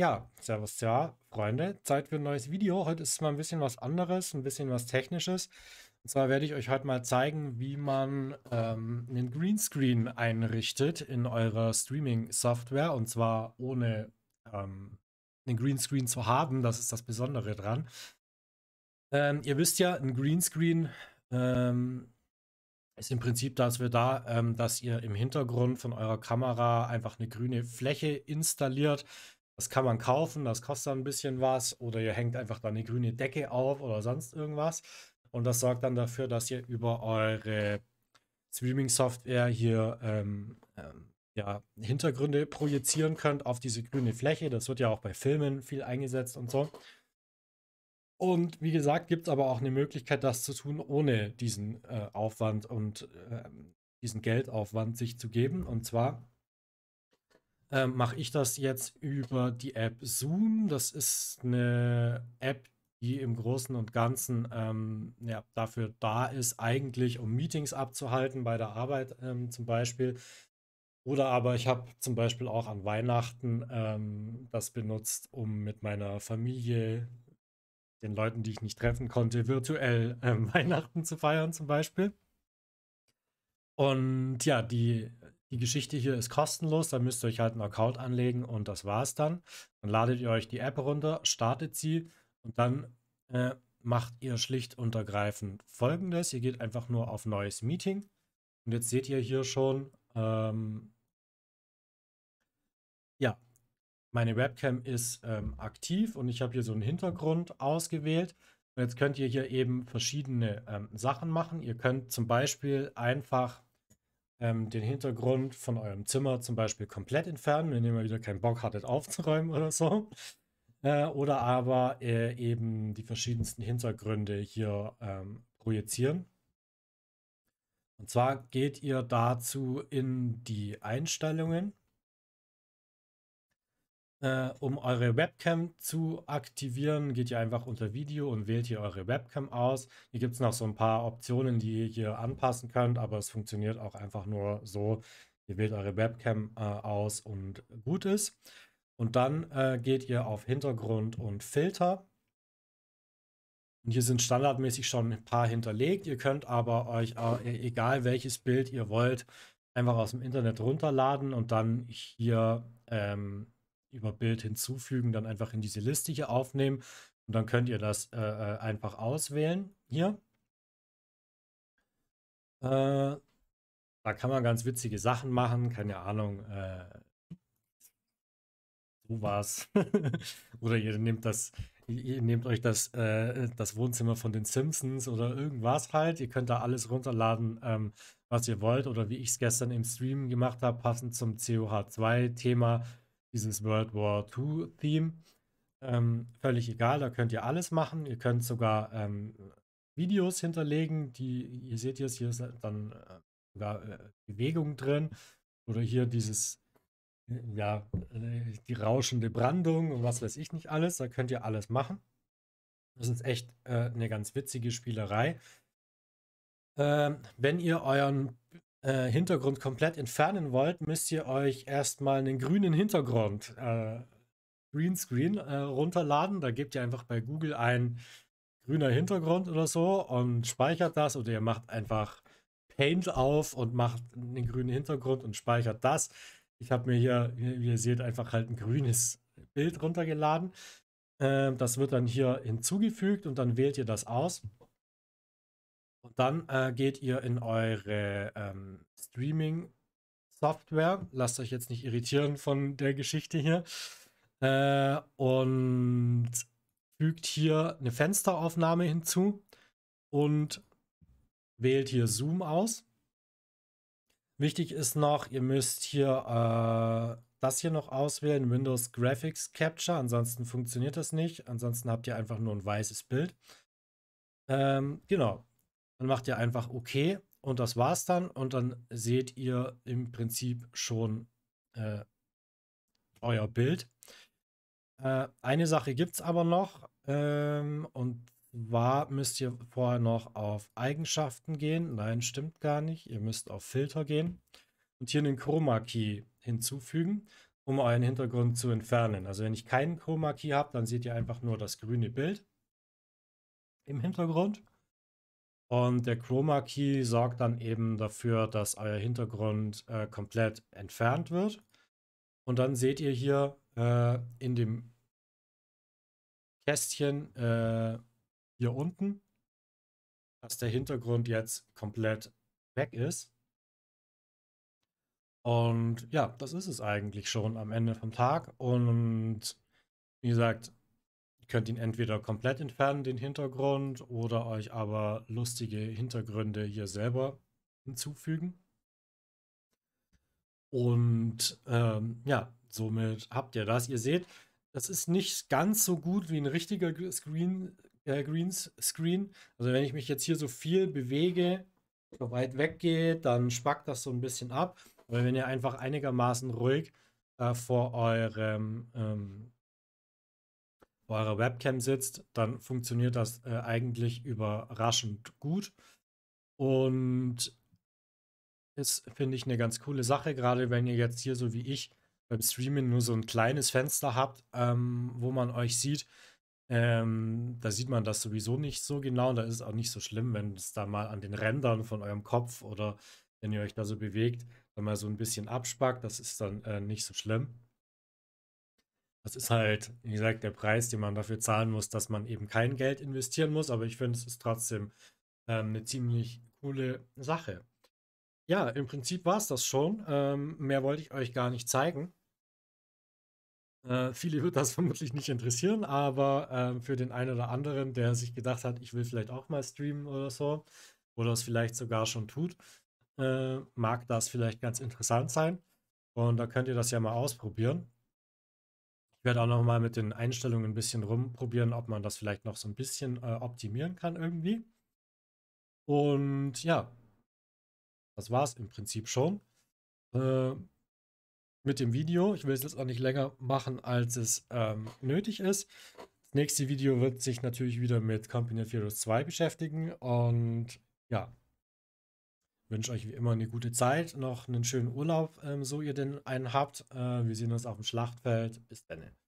Ja, Servus, ja, Freunde. Zeit für ein neues Video. Heute ist mal ein bisschen was anderes, ein bisschen was Technisches. Und zwar werde ich euch heute mal zeigen, wie man ähm, einen Greenscreen einrichtet in eurer Streaming-Software. Und zwar ohne ähm, einen Greenscreen zu haben. Das ist das Besondere dran. Ähm, ihr wisst ja, ein Greenscreen ähm, ist im Prinzip dafür da, ähm, dass ihr im Hintergrund von eurer Kamera einfach eine grüne Fläche installiert das kann man kaufen, das kostet dann ein bisschen was oder ihr hängt einfach da eine grüne Decke auf oder sonst irgendwas. Und das sorgt dann dafür, dass ihr über eure Streaming-Software hier ähm, ähm, ja, Hintergründe projizieren könnt auf diese grüne Fläche. Das wird ja auch bei Filmen viel eingesetzt und so. Und wie gesagt, gibt es aber auch eine Möglichkeit, das zu tun, ohne diesen äh, Aufwand und äh, diesen Geldaufwand sich zu geben. Und zwar äh, mache ich das jetzt über die App Zoom. Das ist eine App, die im Großen und Ganzen ähm, ja, dafür da ist, eigentlich um Meetings abzuhalten bei der Arbeit ähm, zum Beispiel. Oder aber ich habe zum Beispiel auch an Weihnachten ähm, das benutzt, um mit meiner Familie, den Leuten, die ich nicht treffen konnte, virtuell ähm, Weihnachten zu feiern zum Beispiel. Und ja, die die Geschichte hier ist kostenlos, da müsst ihr euch halt einen Account anlegen und das war's dann. Dann ladet ihr euch die App runter, startet sie und dann äh, macht ihr schlicht und ergreifend folgendes. Ihr geht einfach nur auf neues Meeting und jetzt seht ihr hier schon, ähm, ja, meine Webcam ist ähm, aktiv und ich habe hier so einen Hintergrund ausgewählt. Und jetzt könnt ihr hier eben verschiedene ähm, Sachen machen. Ihr könnt zum Beispiel einfach ähm, den Hintergrund von eurem Zimmer zum Beispiel komplett entfernen, wenn ihr mal wieder keinen Bock hattet aufzuräumen oder so. Äh, oder aber äh, eben die verschiedensten Hintergründe hier ähm, projizieren. Und zwar geht ihr dazu in die Einstellungen äh, um eure Webcam zu aktivieren, geht ihr einfach unter Video und wählt hier eure Webcam aus. Hier gibt es noch so ein paar Optionen, die ihr hier anpassen könnt, aber es funktioniert auch einfach nur so. Ihr wählt eure Webcam äh, aus und gut ist. Und dann äh, geht ihr auf Hintergrund und Filter. Und hier sind standardmäßig schon ein paar hinterlegt. Ihr könnt aber euch, äh, e-, egal welches Bild ihr wollt, einfach aus dem Internet runterladen und dann hier ähm, über Bild hinzufügen, dann einfach in diese Liste hier aufnehmen. Und dann könnt ihr das äh, äh einfach auswählen hier. Äh, da kann man ganz witzige Sachen machen, keine Ahnung. Äh, so war's. oder ihr nehmt das, ihr nehmt euch das, äh, das Wohnzimmer von den Simpsons oder irgendwas halt. Ihr könnt da alles runterladen, ähm, was ihr wollt. Oder wie ich es gestern im Stream gemacht habe, passend zum COH2-Thema, dieses World War II-Theme. Ähm, völlig egal, da könnt ihr alles machen. Ihr könnt sogar ähm, Videos hinterlegen, die, ihr seht jetzt, hier ist halt dann äh, sogar äh, Bewegung drin. Oder hier dieses, äh, ja, äh, die rauschende Brandung und was weiß ich nicht alles. Da könnt ihr alles machen. Das ist echt äh, eine ganz witzige Spielerei. Ähm, wenn ihr euren äh, Hintergrund komplett entfernen wollt, müsst ihr euch erstmal einen grünen Hintergrund, äh, Greenscreen, äh, runterladen. Da gebt ihr einfach bei Google ein grüner Hintergrund oder so und speichert das oder ihr macht einfach Paint auf und macht einen grünen Hintergrund und speichert das. Ich habe mir hier, wie ihr seht, einfach halt ein grünes Bild runtergeladen. Ähm, das wird dann hier hinzugefügt und dann wählt ihr das aus. Und dann äh, geht ihr in eure ähm, Streaming-Software. Lasst euch jetzt nicht irritieren von der Geschichte hier. Äh, und fügt hier eine Fensteraufnahme hinzu und wählt hier Zoom aus. Wichtig ist noch, ihr müsst hier äh, das hier noch auswählen, Windows Graphics Capture, ansonsten funktioniert das nicht, ansonsten habt ihr einfach nur ein weißes Bild. Ähm, genau, dann macht ihr einfach OK und das war's dann. Und dann seht ihr im Prinzip schon äh, euer Bild. Äh, eine Sache gibt es aber noch. Ähm, und zwar müsst ihr vorher noch auf Eigenschaften gehen. Nein, stimmt gar nicht. Ihr müsst auf Filter gehen und hier einen Chroma Key hinzufügen, um euren Hintergrund zu entfernen. Also wenn ich keinen Chroma Key habe, dann seht ihr einfach nur das grüne Bild im Hintergrund. Und der Chroma Key sorgt dann eben dafür, dass euer Hintergrund äh, komplett entfernt wird. Und dann seht ihr hier äh, in dem Kästchen äh, hier unten, dass der Hintergrund jetzt komplett weg ist. Und ja, das ist es eigentlich schon am Ende vom Tag. Und wie gesagt, könnt ihn entweder komplett entfernen, den Hintergrund, oder euch aber lustige Hintergründe hier selber hinzufügen. Und ähm, ja, somit habt ihr das. Ihr seht, das ist nicht ganz so gut wie ein richtiger Screen, äh, Greenscreen. Also wenn ich mich jetzt hier so viel bewege, so weit weggehe, dann spackt das so ein bisschen ab. Weil wenn ihr einfach einigermaßen ruhig äh, vor eurem ähm, eurer Webcam sitzt, dann funktioniert das äh, eigentlich überraschend gut. Und ist, finde ich, eine ganz coole Sache, gerade wenn ihr jetzt hier so wie ich beim Streamen nur so ein kleines Fenster habt, ähm, wo man euch sieht. Ähm, da sieht man das sowieso nicht so genau. da ist es auch nicht so schlimm, wenn es da mal an den Rändern von eurem Kopf oder wenn ihr euch da so bewegt, dann mal so ein bisschen abspackt. Das ist dann äh, nicht so schlimm. Das ist halt, wie gesagt, der Preis, den man dafür zahlen muss, dass man eben kein Geld investieren muss. Aber ich finde, es ist trotzdem ähm, eine ziemlich coole Sache. Ja, im Prinzip war es das schon. Ähm, mehr wollte ich euch gar nicht zeigen. Äh, viele wird das vermutlich nicht interessieren, aber ähm, für den einen oder anderen, der sich gedacht hat, ich will vielleicht auch mal streamen oder so, oder es vielleicht sogar schon tut, äh, mag das vielleicht ganz interessant sein. Und da könnt ihr das ja mal ausprobieren. Ich werde auch noch mal mit den Einstellungen ein bisschen rumprobieren, ob man das vielleicht noch so ein bisschen äh, optimieren kann irgendwie. Und ja, das war es im Prinzip schon. Äh, mit dem Video. Ich will es jetzt auch nicht länger machen, als es ähm, nötig ist. Das nächste Video wird sich natürlich wieder mit Company of Heroes 2 beschäftigen. Und ja, wünsche euch wie immer eine gute Zeit, noch einen schönen Urlaub, ähm, so ihr denn einen habt. Äh, wir sehen uns auf dem Schlachtfeld. Bis dann.